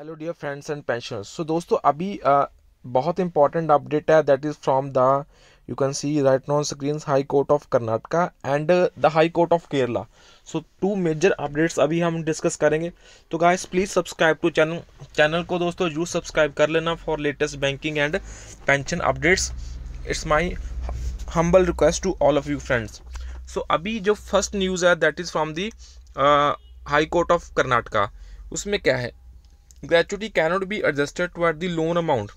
hello dear friends and pensioners so दोस्तों अभी बहुत इंपॉर्टेंट अपडेट है that is from the you can see right on screen high court of Karnataka and the high court of Kerala so two major updates अभी हम discuss करेंगे तो guys please subscribe to channel channel को दोस्तों you subscribe कर लेना for latest banking and pension updates it's my humble request to all of you friends so अभी जो फर्स्ट न्यूज़ है that is from the high court of Karnataka उसमें क्या है gratuity cannot be adjusted to the loan amount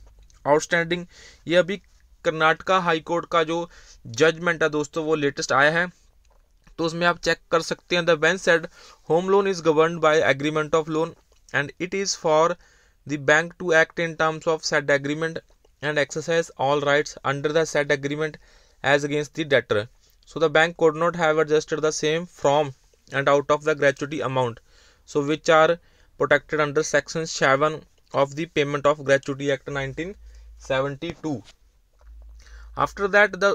outstanding ये अभी Karnataka high court का जो जजमेंट है दोस्तों वो लेटेस्ट आया है तो उसमें आप चेक कर सकते हैं the bank said home loan is govern by agreement of loan and it is for the bank to act in terms of said agreement and exercise all right under the said agreement as against the debtor so the bank could not have adjusted the same from and out of the gratuity amount so which are protected protected under section 7 of the payment of gratuity act 1972 after that the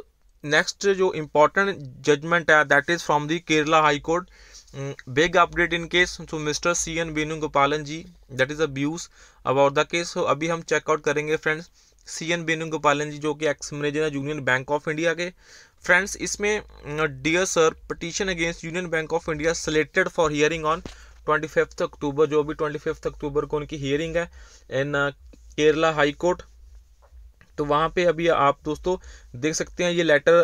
next जो important judgement है that is from the Kerala high court big update in case so mister C N Venugopalan ji that is abuse about the case अभी हम check out करेंगे friends C N Venugopalan ji जो कि ex manager है Union Bank of India के friends इसमें dear sir petition against Union Bank of India selected for hearing on 25 अक्टूबर जो भी 25 अक्टूबर को उनकी हियरिंग है इन केरला हाई कोर्ट तो वहाँ पे अभी आप दोस्तों देख सकते हैं ये लेटर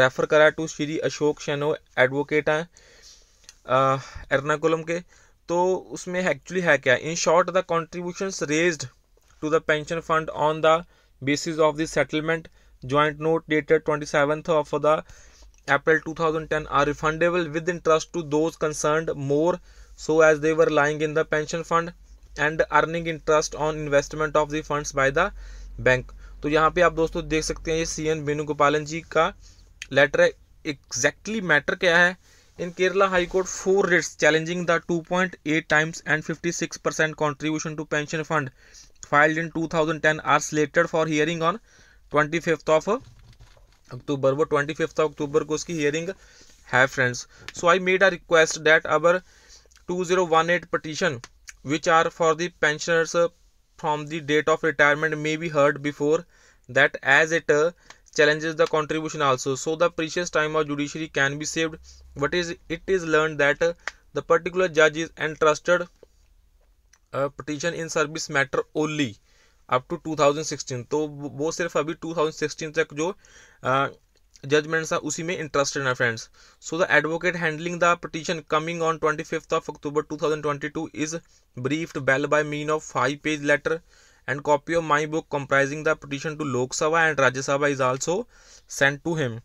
रेफर uh, करा टू श्री अशोक शनो एडवोकेट हैं uh, एर्नाकुलम के तो उसमें एक्चुअली है क्या in short the contribution raised to the pension fund on the basis of the settlement joint note dated twenty seventh of the April 2010 are refundable with interest to those concern more so as they were lying in the pension fund and earning interest on investment of the funds by the bank तो यहाँ पे आप दोस्तों देख सकते हैं ये सी N Venugopalan जी का लेटर एग्जैक्टली मैटर क्या है in Kerala high court four writs challenging the 2.8 times and 56 percent contribution to pension fund filed in two thousand ten are for hearing on 25th of October वो 25th फिफ्थ अक्टूबर को उसकी hearing है friends so I made a request that our 2018 petition which are for the pensioners uh, from the date of retirement may be heard before that as it uh, challenges the contribution also so the precious time of judiciary can be saved but is it is learned that uh, the particular judge is entrusted petition in service matter only up to 2016 so वो सिर्फ अभी 2016 तक जो judgements हैं उसी में interested हैं friends so the advocate handling the petition coming on twenty fifth of October two thousand twenty two is briefed well by mean of five page letter and copy of my book comprising the petition to Lok Sabha and Rajya Sabha is also send to him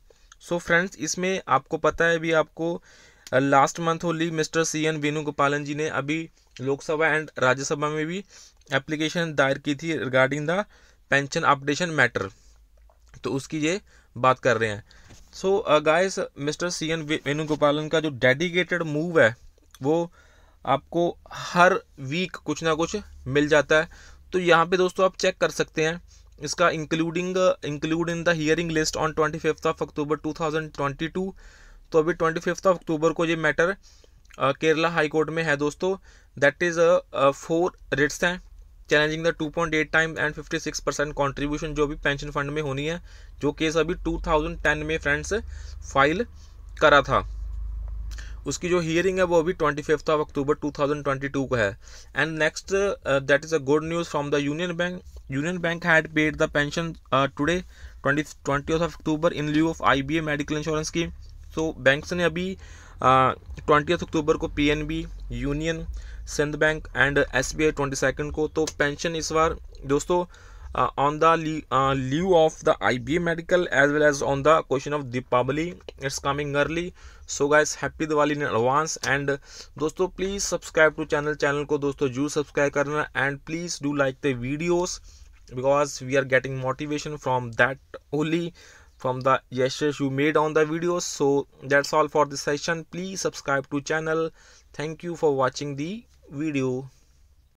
so friends इसमें आपको पता है अभी आपको last month होली Mr C N Venugopalan ji ने अभी Lok Sabha and Rajya Sabha में भी एप्लीकेशन दायर की थी regarding the pension updation matter तो उसकी ये बात कर रहे हैं so guys Mr C N Venugopalan का जो डेडिकेटेड मूव है वो आपको हर वीक कुछ ना कुछ मिल जाता है तो यहाँ पे दोस्तों आप चेक कर सकते हैं इसका including include in the hearing list on twenty fifth of October two thousand twenty two तो अभी ट्वेंटी फिफ्थ ऑफ अक्टूबर को ये मैटर केरला हाई कोर्ट में है दोस्तों दैट इज़ फोर रिट्स हैं challenging the 2.8 time and 56 percent contribution जो भी पेंशन फंड में होनी है जो केस अभी 2010 में फ्रेंड्स फाइल करा था उसकी जो हियरिंग है वो अभी ट्वेंटी फिफ्थ ऑफ अक्टूबर 2022 को है and next that is a good news from the union bank union bank had paid the pension today twenty twenty of October in lieu of I B A medical insurance की so banks ने अभी twenty uh, October को P N B union Sindh bank and S B को तो pension इस बार दोस्तों on the leave of the I B medical as well as on the question of Deepawali it's coming early so guys happy Diwali in advance and दोस्तों please subscribe to channel channel को दोस्तों जरूर subscribe करना and please do like the videos because we are getting motivation from that only from the gestures you made on the videos so that's all for this session please subscribe to channel thank you for watching the video